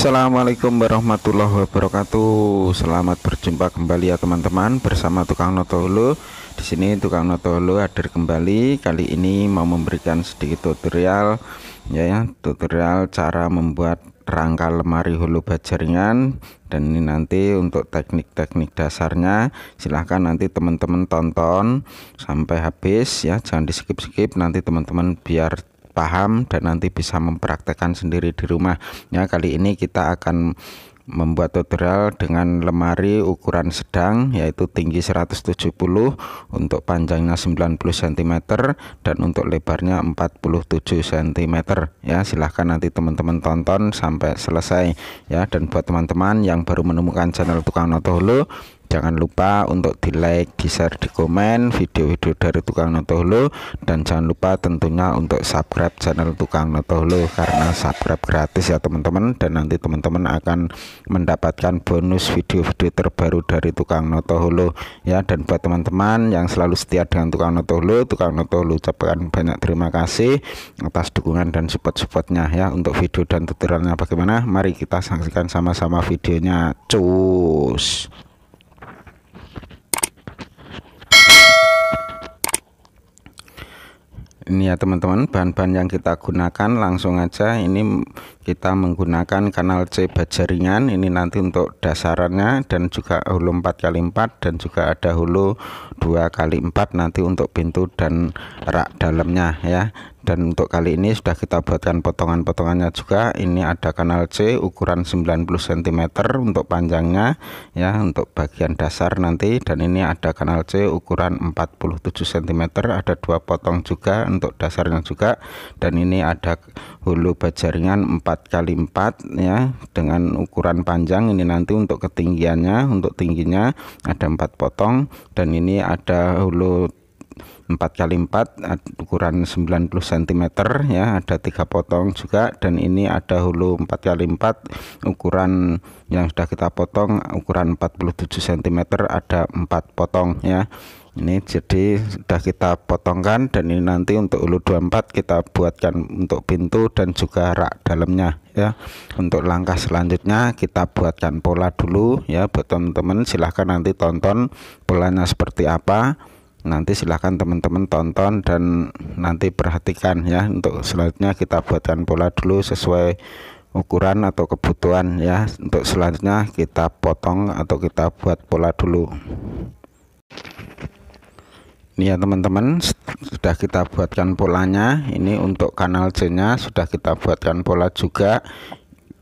Assalamualaikum warahmatullahi wabarakatuh. Selamat berjumpa kembali ya teman-teman bersama Tukang Noto Di sini Tukang Noto hadir kembali. Kali ini mau memberikan sedikit tutorial ya, ya tutorial cara membuat rangka lemari hulu bajaringan dan ini nanti untuk teknik-teknik dasarnya silahkan nanti teman-teman tonton sampai habis ya jangan di skip-skip nanti teman-teman biar paham dan nanti bisa mempraktekkan sendiri di rumah ya kali ini kita akan membuat tutorial dengan lemari ukuran sedang yaitu tinggi 170 untuk panjangnya 90 cm dan untuk lebarnya 47 cm ya silahkan nanti teman-teman tonton sampai selesai ya dan buat teman-teman yang baru menemukan channel tukang noto jangan lupa untuk di like di share di komen video-video dari tukang Hulu dan jangan lupa tentunya untuk subscribe channel tukang Hulu karena subscribe gratis ya teman-teman dan nanti teman-teman akan mendapatkan bonus video-video terbaru dari tukang notoholo ya dan buat teman-teman yang selalu setia dengan tukang Hulu tukang Hulu ucapkan banyak terima kasih atas dukungan dan support-supportnya ya untuk video dan tutorialnya bagaimana mari kita saksikan sama-sama videonya cus ini ya teman-teman bahan-bahan yang kita gunakan langsung aja ini kita menggunakan kanal C jaringan ini nanti untuk dasarannya dan juga hulu 4 kali 4 dan juga ada hulu 2 kali 4 nanti untuk pintu dan rak dalamnya ya dan untuk kali ini sudah kita buatkan potongan-potongannya juga ini ada kanal C ukuran 90 cm untuk panjangnya ya untuk bagian dasar nanti dan ini ada kanal C ukuran 47 cm ada dua potong juga untuk dasarnya juga dan ini ada hulu bajaringan 4 4 kali 4 ya dengan ukuran panjang ini nanti untuk ketinggiannya untuk tingginya ada empat potong dan ini ada hulu 4 kali 4 ukuran 90 cm ya ada tiga potong juga dan ini ada hulu 4 kali 4 ukuran yang sudah kita potong ukuran 47 cm ada empat potong ya ini jadi sudah kita potongkan dan ini nanti untuk ulu 24 kita buatkan untuk pintu dan juga rak dalamnya ya untuk langkah selanjutnya kita buatkan pola dulu ya buat teman-teman silahkan nanti tonton polanya seperti apa nanti silahkan teman-teman tonton dan nanti perhatikan ya untuk selanjutnya kita buatkan pola dulu sesuai ukuran atau kebutuhan ya untuk selanjutnya kita potong atau kita buat pola dulu ini ya teman-teman sudah kita buatkan polanya ini untuk kanal C nya sudah kita buatkan pola juga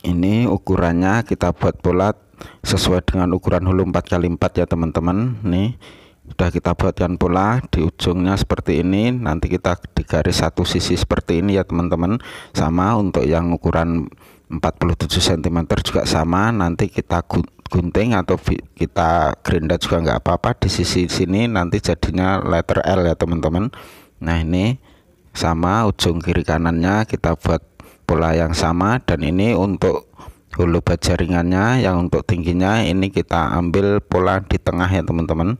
ini ukurannya kita buat pola sesuai dengan ukuran hulu 4x4 ya teman-teman nih sudah kita buatkan pola di ujungnya seperti ini nanti kita garis satu sisi seperti ini ya teman-teman sama untuk yang ukuran 47 cm juga sama nanti kita gunting atau kita gerinda juga nggak apa-apa di sisi sini nanti jadinya letter L ya teman-teman nah ini sama ujung kiri kanannya kita buat pola yang sama dan ini untuk hulu baja jaringannya yang untuk tingginya ini kita ambil pola di tengah ya teman-teman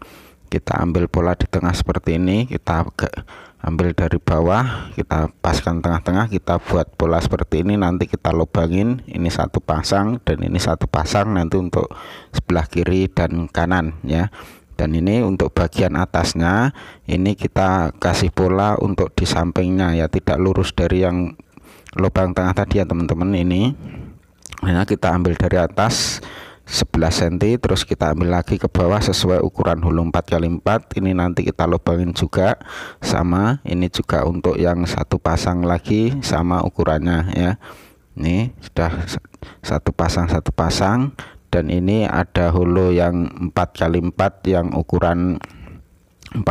kita ambil pola di tengah seperti ini kita ambil dari bawah kita paskan tengah-tengah kita buat pola seperti ini nanti kita lubangin ini satu pasang dan ini satu pasang nanti untuk sebelah kiri dan kanan ya dan ini untuk bagian atasnya ini kita kasih pola untuk di sampingnya ya tidak lurus dari yang lubang tengah tadi ya teman-teman ini karena kita ambil dari atas 11 cm terus kita ambil lagi ke bawah sesuai ukuran hulu 4 kali 4 ini nanti kita lubangin juga sama ini juga untuk yang satu pasang lagi sama ukurannya ya ini sudah satu pasang satu pasang dan ini ada hulu yang 4 kali 4 yang ukuran 47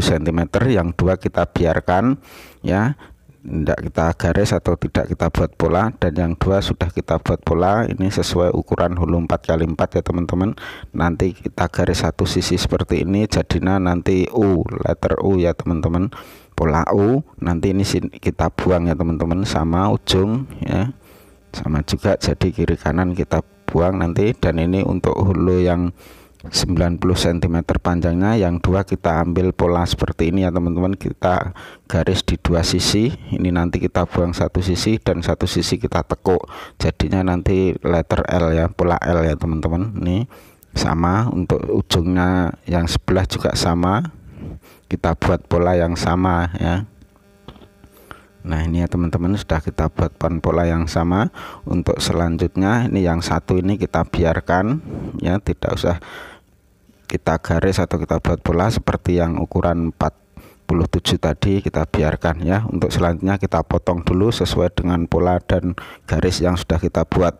cm yang dua kita biarkan ya tidak kita garis atau tidak kita buat pola dan yang dua sudah kita buat pola ini sesuai ukuran hulu 4 kali 4 ya teman-teman nanti kita garis satu sisi seperti ini jadinya nanti U letter U ya teman-teman pola U nanti ini kita buang ya teman-teman sama ujung ya sama juga jadi kiri kanan kita buang nanti dan ini untuk hulu yang 90 cm panjangnya yang dua kita ambil pola seperti ini ya teman-teman kita garis di dua sisi ini nanti kita buang satu sisi dan satu sisi kita tekuk jadinya nanti letter L ya pola L ya teman-teman ini sama untuk ujungnya yang sebelah juga sama kita buat pola yang sama ya Nah ini ya teman-teman sudah kita buat buatkan pola yang sama untuk selanjutnya ini yang satu ini kita biarkan ya tidak usah kita garis atau kita buat pola seperti yang ukuran 47 tadi kita biarkan ya untuk selanjutnya kita potong dulu sesuai dengan pola dan garis yang sudah kita buat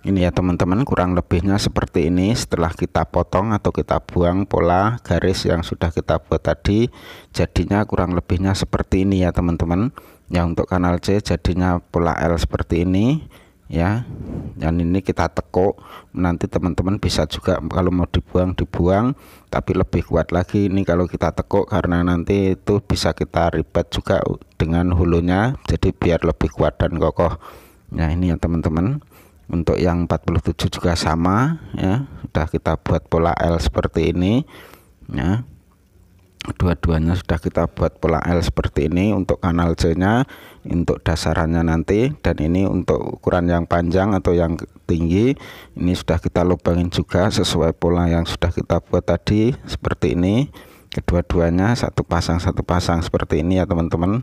ini ya teman-teman kurang lebihnya seperti ini setelah kita potong atau kita buang pola garis yang sudah kita buat tadi jadinya kurang lebihnya seperti ini ya teman-teman ya untuk kanal C jadinya pola L seperti ini ya dan ini kita tekuk nanti teman-teman bisa juga kalau mau dibuang dibuang tapi lebih kuat lagi ini kalau kita tekuk karena nanti itu bisa kita ribet juga dengan hulunya jadi biar lebih kuat dan kokoh nah ini ya teman-teman untuk yang 47 juga sama ya sudah kita buat pola L seperti ini ya dua-duanya sudah kita buat pola L seperti ini untuk kanal C nya untuk dasarannya nanti dan ini untuk ukuran yang panjang atau yang tinggi ini sudah kita lubangin juga sesuai pola yang sudah kita buat tadi seperti ini kedua-duanya satu pasang satu pasang seperti ini ya teman-teman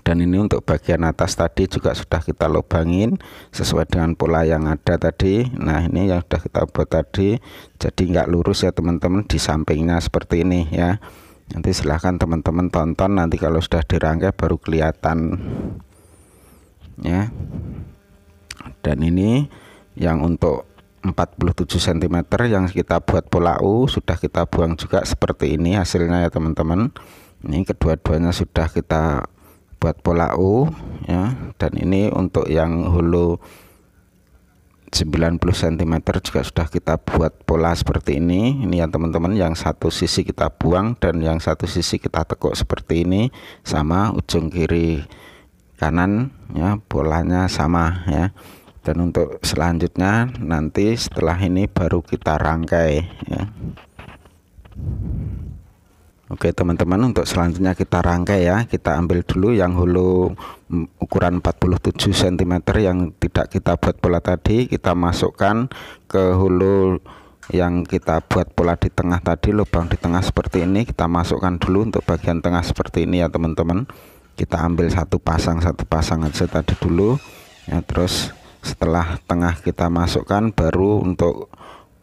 dan ini untuk bagian atas tadi juga sudah kita lubangin sesuai dengan pola yang ada tadi nah ini yang sudah kita buat tadi jadi nggak lurus ya teman-teman di sampingnya seperti ini ya nanti silahkan teman-teman tonton nanti kalau sudah dirangkai baru kelihatan ya dan ini yang untuk 47 cm yang kita buat pola U sudah kita buang juga seperti ini hasilnya ya teman-teman ini kedua-duanya sudah kita buat pola U ya dan ini untuk yang hulu 90 cm juga sudah kita buat pola seperti ini ini ya teman-teman yang satu sisi kita buang dan yang satu sisi kita tekuk seperti ini sama ujung kiri kanan ya polanya sama ya dan untuk selanjutnya nanti setelah ini baru kita rangkai ya Oke teman-teman untuk selanjutnya kita rangkai ya kita ambil dulu yang hulu ukuran 47 cm yang tidak kita buat pola tadi kita masukkan ke hulu yang kita buat pola di tengah tadi lubang di tengah seperti ini kita masukkan dulu untuk bagian tengah seperti ini ya teman-teman kita ambil satu pasang satu pasang aja tadi dulu ya terus setelah tengah kita masukkan baru untuk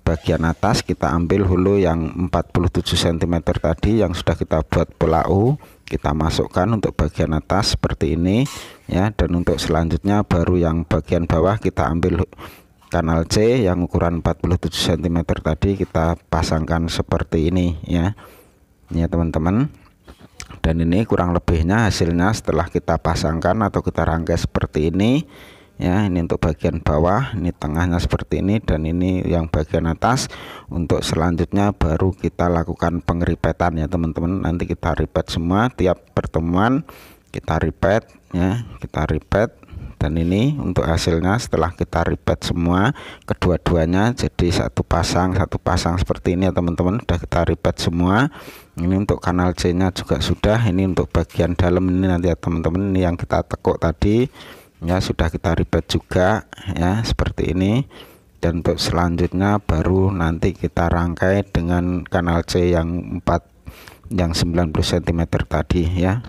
bagian atas kita ambil hulu yang 47 cm tadi yang sudah kita buat pola U kita masukkan untuk bagian atas seperti ini ya dan untuk selanjutnya baru yang bagian bawah kita ambil kanal C yang ukuran 47 cm tadi kita pasangkan seperti ini ya ya teman-teman dan ini kurang lebihnya hasilnya setelah kita pasangkan atau kita rangkai seperti ini ya ini untuk bagian bawah ini tengahnya seperti ini dan ini yang bagian atas untuk selanjutnya baru kita lakukan pengeripetan ya teman-teman nanti kita ripet semua tiap pertemuan kita ripet ya kita ripet dan ini untuk hasilnya setelah kita ribet semua kedua-duanya jadi satu pasang satu pasang seperti ini ya teman-teman sudah kita ribet semua ini untuk kanal C nya juga sudah ini untuk bagian dalam ini nanti ya teman-teman ini yang kita tekuk tadi ya sudah kita ribet juga ya seperti ini dan untuk selanjutnya baru nanti kita rangkai dengan kanal C yang 4 yang 90 cm tadi ya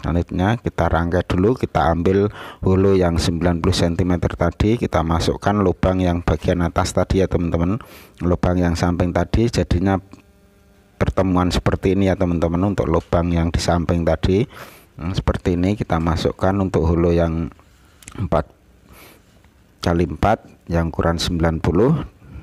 selanjutnya kita rangkai dulu kita ambil hulu yang 90 cm tadi kita masukkan lubang yang bagian atas tadi ya teman-teman lubang yang samping tadi jadinya pertemuan seperti ini ya teman-teman untuk lubang yang di samping tadi hmm, seperti ini kita masukkan untuk hulu yang 4 kali 4 yang ukuran 90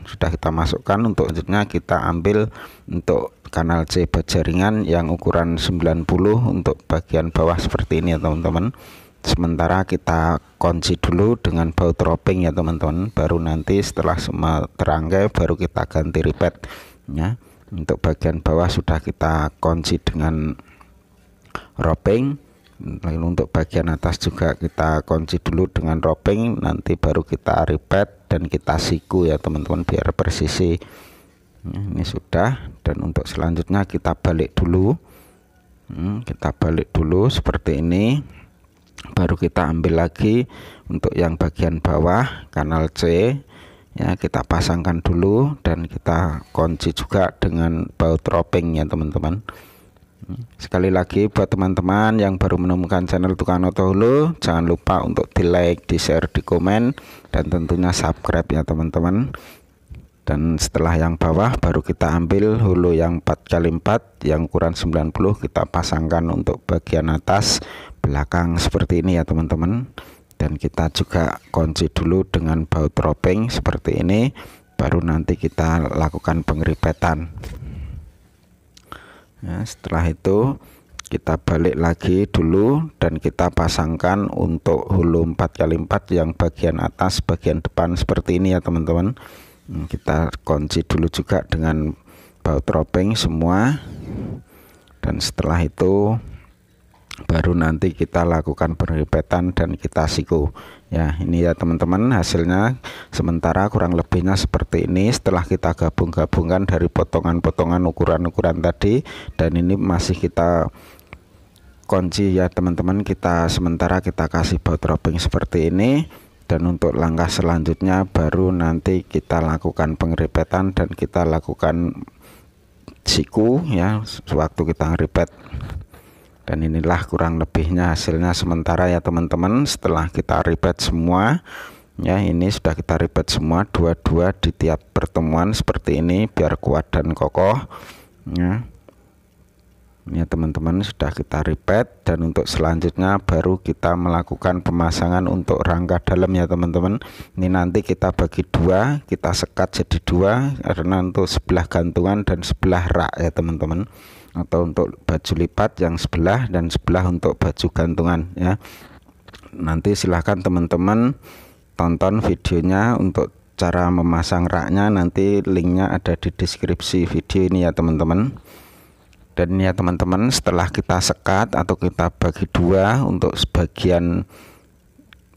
sudah kita masukkan untuk selanjutnya kita ambil untuk kanal C berjaringan yang ukuran 90 untuk bagian bawah seperti ini ya teman-teman sementara kita kunci dulu dengan baut roping ya teman-teman baru nanti setelah semua terangkai baru kita ganti ripet ya untuk bagian bawah sudah kita kunci dengan roping lalu untuk bagian atas juga kita kunci dulu dengan roping nanti baru kita ripet dan kita siku ya teman-teman biar presisi ya, ini sudah dan untuk selanjutnya kita balik dulu hmm, kita balik dulu seperti ini baru kita ambil lagi untuk yang bagian bawah kanal C ya kita pasangkan dulu dan kita kunci juga dengan baut roping ya teman-teman Sekali lagi buat teman-teman yang baru menemukan channel Tukang Oto Hulu, jangan lupa untuk di like, di share, di komen, dan tentunya subscribe ya teman-teman. Dan setelah yang bawah baru kita ambil hulu yang 4x4 yang ukuran 90 kita pasangkan untuk bagian atas belakang seperti ini ya teman-teman. Dan kita juga kunci dulu dengan baut roping seperti ini baru nanti kita lakukan pengeripetan ya, setelah itu kita balik lagi dulu dan kita pasangkan untuk hulu 4x4 yang bagian atas bagian depan seperti ini ya teman-teman hmm, kita kunci dulu juga dengan baut roping semua dan setelah itu baru nanti kita lakukan perlipatan dan kita siku ya ini ya teman-teman hasilnya sementara kurang lebihnya seperti ini setelah kita gabung-gabungkan dari potongan-potongan ukuran-ukuran tadi dan ini masih kita kunci ya teman-teman kita sementara kita kasih baut dropping seperti ini dan untuk langkah selanjutnya baru nanti kita lakukan pengeripetan dan kita lakukan siku ya sewaktu kita ngeripet dan inilah kurang lebihnya hasilnya sementara ya teman-teman setelah kita ribet semua ya ini sudah kita ribet semua dua-dua di tiap pertemuan seperti ini biar kuat dan kokoh ya ya teman-teman sudah kita ribet dan untuk selanjutnya baru kita melakukan pemasangan untuk rangka dalam ya teman-teman ini nanti kita bagi dua kita sekat jadi dua karena untuk sebelah gantungan dan sebelah rak ya teman-teman atau untuk baju lipat yang sebelah dan sebelah untuk baju gantungan ya nanti silahkan teman-teman tonton videonya untuk cara memasang raknya nanti linknya ada di deskripsi video ini ya teman-teman dan ya teman-teman setelah kita sekat atau kita bagi dua untuk sebagian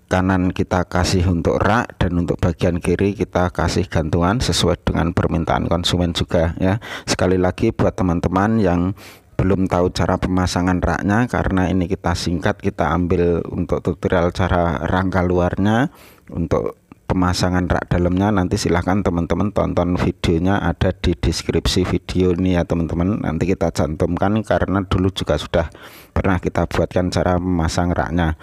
kanan kita kasih untuk rak dan untuk bagian kiri kita kasih gantungan sesuai dengan permintaan konsumen juga ya sekali lagi buat teman-teman yang belum tahu cara pemasangan raknya karena ini kita singkat kita ambil untuk tutorial cara rangka luarnya untuk pemasangan rak dalamnya nanti silahkan teman-teman tonton videonya ada di deskripsi video ini ya teman-teman nanti kita cantumkan karena dulu juga sudah pernah kita buatkan cara memasang raknya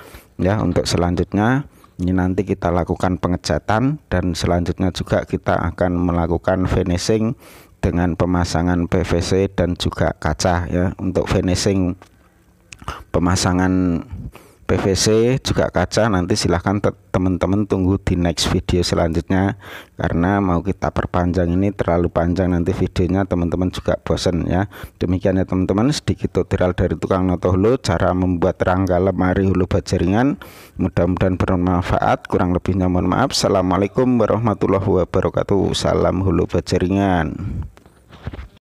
ya untuk selanjutnya ini nanti kita lakukan pengecatan dan selanjutnya juga kita akan melakukan finishing dengan pemasangan PVC dan juga kaca ya untuk finishing pemasangan PVC juga kaca nanti silahkan teman-teman tunggu di next video selanjutnya karena mau kita perpanjang ini terlalu panjang nanti videonya teman-teman juga bosen ya demikian ya teman-teman sedikit tutorial dari tukang noto hulu cara membuat rangka lemari hulu bajaringan mudah-mudahan bermanfaat kurang lebihnya mohon maaf Assalamualaikum warahmatullahi wabarakatuh salam hulu bajaringan